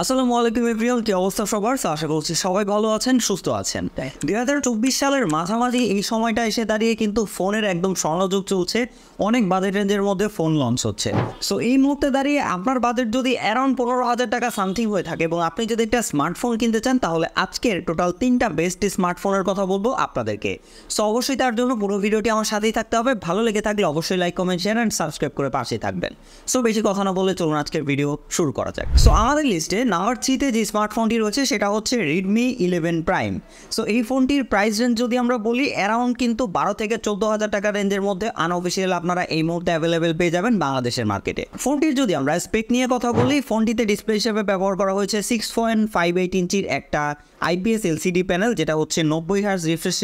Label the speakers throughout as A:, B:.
A: আসসালামু আলাইকুম এভরিয়ান কি অবস্থা সবার আশা করছি সবাই ভালো আছেন সুস্থ আছেন দুই হাজার চব্বিশ সালের মাঝামাঝি এই সময়টা এসে দাঁড়িয়ে কিন্তু ফোনের একদম স্বর্ণযুগ চলছে অনেক বাজেট রেঞ্জের মধ্যে ফোন লঞ্চ হচ্ছে সো এই মুহূর্তে দাঁড়িয়ে আপনার বাজেট যদি অ্যারাউন্ড পনেরো হাজার টাকা সামথিং হয়ে থাকে এবং আপনি যদি একটা স্মার্টফোন কিনতে চান তাহলে আজকের টোটাল তিনটা বেস্ট স্মার্টফোনের কথা বলবো আপনাদেরকে সো অবশ্যই তার জন্য পুরো ভিডিওটি আমার সাথেই থাকতে হবে ভালো লেগে থাকলে অবশ্যই like comment share and subscribe করে পাশেই থাকবেন সো বেশি কথা না বলে চলুন আজকের ভিডিও শুরু করা যাক সো আমাদের লিস্টে নাওয়ার থ্রিতে যে স্মার্টফোনটি রয়েছে সেটা হচ্ছে রেডমি ইলেভেন প্রাইম সো এই ফোনটির প্রাইস রেঞ্জ যদি আমরা বলি অ্যারাউন্ড কিন্তু বারো থেকে চোদ্দো হাজার টাকা রেঞ্জের মধ্যে আনঅফিসিয়াল আপনারা এই মুহূর্তে অ্যাভেলেবেল পেয়ে যাবেন বাংলাদেশের মার্কেটে ফোনটির যদি আমরা স্পেক নিয়ে কথা বলি ফোনটিতে ডিসপ্লে হিসেবে ব্যবহার করা হয়েছে সিক্স পয়েন্ট ফাইভ এইট ইঞ্চির একটা আইপিএস এলসিডি প্যানেল যেটা হচ্ছে নব্বই হার্স রিফ্রেশ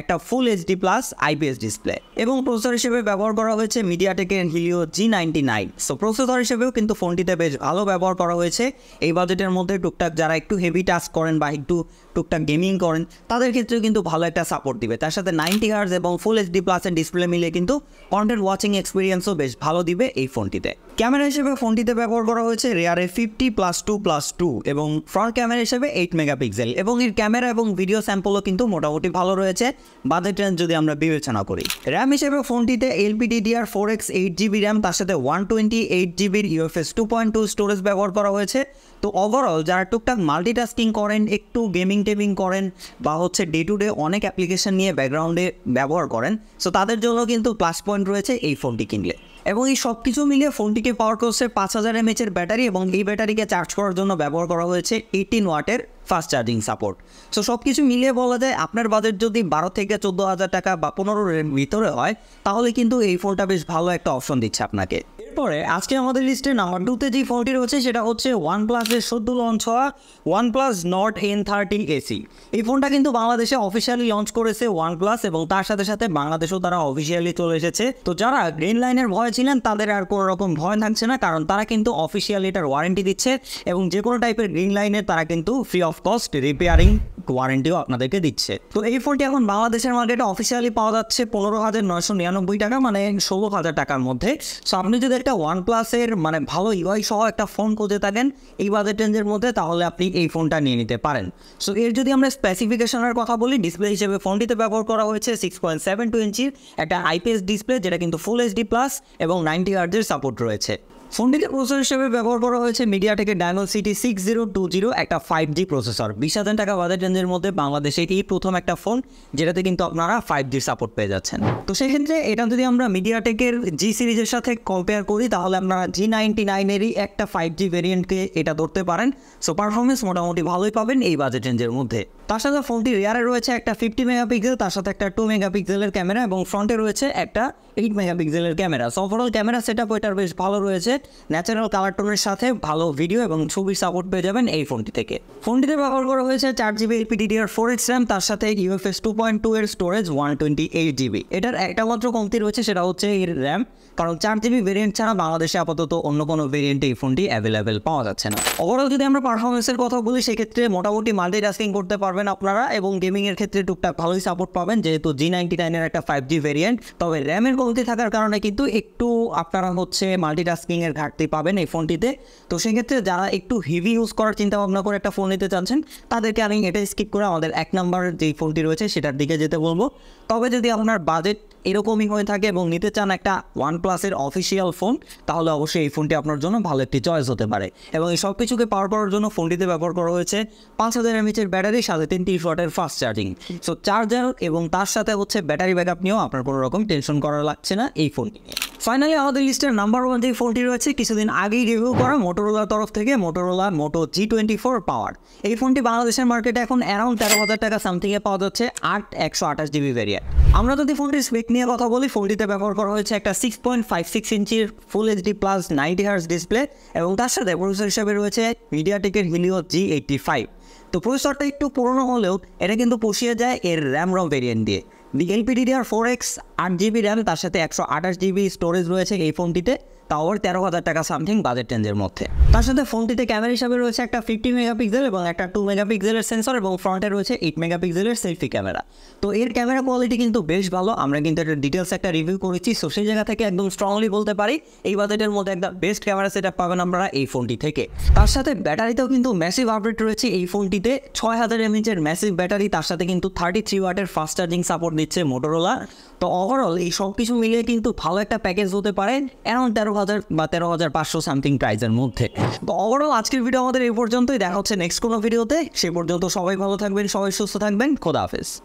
A: একটা full HD plus IPS display এবং প্রসেসর হিসেবে ব্যবহার করা হয়েছে মিডিয়াটেকের Helio G ninety nine so processor হিসেবেও কিন্তু ফোনটিতে বেশ ভালো ব্যবহার করা হয়েছে এই বাজেটের মধ্যে টুকটাক যারা একটু হেভি টাস্ক করেন বা একটু টুকটাক গেমিং করেন তাদের ক্ষেত্রেও কিন্তু ভালো একটা সাপোর্ট দিবে তার সাথে নাইনটি হার্স এবং ফুল এইচডি প্লাসের ডিসপ্লে মিলে কিন্তু কন্টেন্ট ওয়াচিং এক্সপিরিয়েন্সও বেশ ভালো দিবে এই ফোনটিতে ক্যামেরা হিসেবে ফোনটিতে ব্যবহার করা হয়েছে রেয়ারে fifty plus two plus two এবং ফ্রন্ট ক্যামেরা হিসেবে এইট মেগাপিক্সেল পিক্সেল এবং এর ক্যামেরা এবং ভিডিও স্যাম্পলও কিন্তু মোটামুটি ভালো রয়েছে বাজেট রেঞ্জ যদি আমরা বিবেচনা করি র্যাম হিসেবে ফোনটিতে LPDDR four X eight GB RAM তার সাথে ওয়ান টোয়েন্টি এইট জিবির UFS two point two storage ব্যবহার করা হয়েছে তো ওভারঅল যারা টুকটাক মাল্টিটাস্কিং করেন একটু গেমিং টেমিং করেন বা হচ্ছে ডে টু ডে অনেক অ্যাপ্লিকেশন নিয়ে ব্যাকগ্রাউন্ডে ব্যবহার করেন সো তাদের জন্য কিন্তু প্লাস পয়েন্ট রয়েছে এই ফোনটি কিনলে এবং এই সব কিছু মিলিয়ে ফোনটিকে পাওয়ার করছে পাঁচ হাজার এমএচের ব্যাটারি এবং এই ব্যাটারিকে চার্জ করার জন্য ব্যবহার করা হয়েছে এইটিন ওয়াটের ফাস্ট চার্জিং সাপোর্ট সো সব কিছু মিলিয়ে বলা যায় আপনার বাজেট যদি বারো থেকে চোদ্দো হাজার টাকা বা পনেরো ভিতরে হয় তাহলে কিন্তু এই ফোনটা বেশ ভালো একটা অপশন দিচ্ছে আপনাকে তারপরে আজকে আমাদের লিস্টের নাম্বার টুতে যে ফোনটি রয়েছে সেটা হচ্ছে ওয়ান প্লাসের সদ্য লঞ্চ হওয়া OnePlus Nord N thirty SE এই ফোনটা কিন্তু বাংলাদেশে অফিসিয়ালি লঞ্চ করেছে ওয়ান প্লাস এবং তার সাথে সাথে বাংলাদেশেও তারা অফিসিয়ালি চলে এসেছে তো যারা গ্রিন লাইনের ভয় ছিলেন তাদের আর কোনো রকম ভয় থাকছে না কারণ তারা কিন্তু অফিসিয়ালি এটার ওয়ারেন্টি দিচ্ছে এবং যে কোনো টাইপের গ্রিন লাইনের তারা কিন্তু ফ্রি অফ কস্ট রিপেয়ারিং ওয়ারেন্টিও আপনাদেরকে দিচ্ছে তো এই ফোনটি এখন বাংলাদেশের মার্কেটে অফিসিয়ালি পাওয়া যাচ্ছে পনেরো হাজার নয়শো নিরানব্বই টাকা মানে ষোলো হাজার টাকার মধ্যে সো আপনি যদি একটা ওয়ান প্লাসের মানে ভালো ইউআই সহ একটা ফোন খুঁজে থাকেন এই বাজেট রেঞ্জের মধ্যে তাহলে আপনি এই ফোনটা নিয়ে নিতে পারেন সো এর যদি আমরা স্পেসিফিকেশনের কথা বলি ডিসপ্লে হিসেবে ফোনটিতে ব্যবহার করা হয়েছে সিক্স পয়েন্ট সেভেন টু ইঞ্চির একটা আইপিএস ডিসপ্লে যেটা কিন্তু ফুল এইচডি প্লাস এবং নাইনটি আর্জের সাপোর্ট রয়েছে ফোনটিকে প্রসেসর হিসেবে ব্যবহার করা হয়েছে মিডিয়াটেকের সিটি সিক্স জিরো টু জিরো একটা ফাইভ জি প্রসেসর বিশ হাজার টাকা বাজেট রেঞ্জের মধ্যে বাংলাদেশে এই প্রথম একটা ফোন যেটাতে কিন্তু আপনারা ফাইভ জির সাপোর্ট পেয়ে যাচ্ছেন তো সেক্ষেত্রে এটা যদি আমরা মিডিয়াটেকের জি সিরিজের সাথে কম্পেয়ার করি তাহলে আপনারা জি নাইনটি নাইনেরই একটা ফাইভ জি ভেরিয়েন্টকে এটা ধরতে পারেন সো পারফরমেন্স মোটামুটি ভালোই পাবেন এই বাজেট রেঞ্জের মধ্যে তার সাথে ফোনটি রেয়ারে রয়েছে একটা ফিফটি মেগাপিক্সেল তার সাথে একটা টু মেগাপিক্সেলের ক্যামেরা এবং ফ্রন্টে রয়েছে একটা এইট মেগাপিক্সেলের camera so camera set up ওইটার বেশ ভালো রয়েছে ন্যাচারাল কালার টোনের সাথে ভালো ভিডিও এবং ছবির সাপোর্ট পেয়ে যাবেন এই ফোনটি থেকে ফোনটিতে ব্যবহার করা হয়েছে চার GB LPDDR four eight RAM তার সাথে ইউএফএস টু পয়েন্ট টু এর storage one twenty eight GB এটার একটা মাত্র কমতি রয়েছে সেটা হচ্ছে এর র্যাম কারণ চার জিবি ভেরিয়েন্ট ছাড়া বাংলাদেশে আপাতত অন্য কোনো ভেরিয়েন্টে এই ফোনটি অ্যাভেলেবেল পাওয়া যাচ্ছে না ওভারঅল যদি আমরা পারফরমেন্সের কথা বলি সেক্ষেত্রে মোটামুটি মাল্টি টাস্কিং করতে পারবেন আপনারা এবং গেমিংয়ের ক্ষেত্রে টুকটাক ভালোই সাপোর্ট পাবেন যেহেতু জি নাইনটি নাইনের একটা ফাইভ জি ভেরিয়েন্ট তবে র্যামের কমতি থাকার কারণে কিন্তু একটু আপনারা হচ্ছে মাল্টি মাল্টিটাস্কিংয়ের ডিসপ্লের ঘাটতি পাবেন এই ফোনটিতে তো সেক্ষেত্রে যারা একটু হেভি ইউজ করার চিন্তা ভাবনা করে একটা ফোন নিতে চাচ্ছেন তাদেরকে আমি এটা স্কিপ করে আমাদের এক নাম্বার যে ফোনটি রয়েছে সেটার দিকে যেতে বলবো তবে যদি আপনার বাজেট এরকমই হয়ে থাকে এবং নিতে চান একটা ওয়ান প্লাসের অফিসিয়াল ফোন তাহলে অবশ্যই এই ফোনটি আপনার জন্য ভালো একটি চয়েস হতে পারে এবং এই সব কিছুকে পাওয়ার করার জন্য ফোনটিতে ব্যবহার করা হয়েছে পাঁচ হাজার এমএচের ব্যাটারি সাথে তিনটি শটের ফাস্ট চার্জিং সো চার্জার এবং তার সাথে হচ্ছে ব্যাটারি ব্যাকআপ নিয়েও আপনার কোনো রকম টেনশন করা লাগছে না এই ফোনটি ফাইনালি আমাদের লিস্টের নাম্বার ওয়ান যে ফোনটি রয়েছে কিছুদিন আগেই রিভিউ করা মোটোরোলার তরফ থেকে Motorola Moto G twenty four power এই ফোনটি বাংলাদেশের মার্কেটে এখন অ্যারাউন্ড তেরো হাজার টাকা সামথিংয়ে পাওয়া যাচ্ছে আট একশো আঠাশ জিবি ভ্যারিয়েন্ট আমরা যদি ফোনটির স্পেক নিয়ে কথা বলি ফোনটিতে ব্যবহার করা হয়েছে একটা সিক্স পয়েন্ট ফাইভ সিক্স ইঞ্চির full HD plus ninety hertz display এবং তার সাথে প্রসেসর হিসেবে রয়েছে মিডিয়াটেকের হিলিও জি এইটটি ফাইভ তো প্রসেসরটা একটু পুরনো হলেও এটা কিন্তু পুষিয়ে যায় এর র্যাম রম ভেরিয়েন্ট দিয়ে দি এলপিডিডিআর ফোর এক্স আট জিবি র্যাম তার সাথে একশো আঠাশ জিবি স্টোরেজ রয়েছে এই ফোনটিতে টাওয়ার তেরো হাজার টাকা সামথিং বাজেট রেঞ্জের মধ্যে তার সাথে ফোনটিতে ক্যামেরা হিসাবে রয়েছে একটা ফিফটি মেগাপিক্সেল এবং একটা টু মেগাপিক্সেলের সেন্সর এবং ফ্রন্টে রয়েছে এইট মেগাপিক্সেলের সেলফি ক্যামেরা তো এর ক্যামেরা কোয়ালিটি কিন্তু বেশ ভালো আমরা কিন্তু এটা ডিটেলস একটা রিভিউ করেছি সো সেই জায়গা থেকে একদম স্ট্রংলি বলতে পারি এই বাজেটের মধ্যে একটা বেস্ট ক্যামেরা সেটা পাবেন আপনারা এই ফোনটি থেকে তার সাথে ব্যাটারিতেও কিন্তু ম্যাসিভ আপডেট রয়েছে এই ফোনটিতে ছয় হাজার এমএচের ম্যাসিভ ব্যাটারি তার সাথে কিন্তু থার্টি থ্রি ওয়াটের ফাস্ট চার্জিং সাপোর্ট দিচ্ছে মোটোরোলা তো ওভারঅল এই সব কিছু মিলিয়ে কিন্তু ভালো একটা প্যাকেজ হতে পারে অ্যারাউন্ড তেরো হাজার বা তেরো হাজার পাঁচশো সামথিং প্রাইজের মধ্যে তো ওভারঅল আজকের ভিডিও আমাদের এই পর্যন্তই দেখা হচ্ছে নেক্সট কোনো ভিডিওতে সে পর্যন্ত সবাই ভালো থাকবেন সবাই সুস্থ থাকবেন খোদা হাফেজ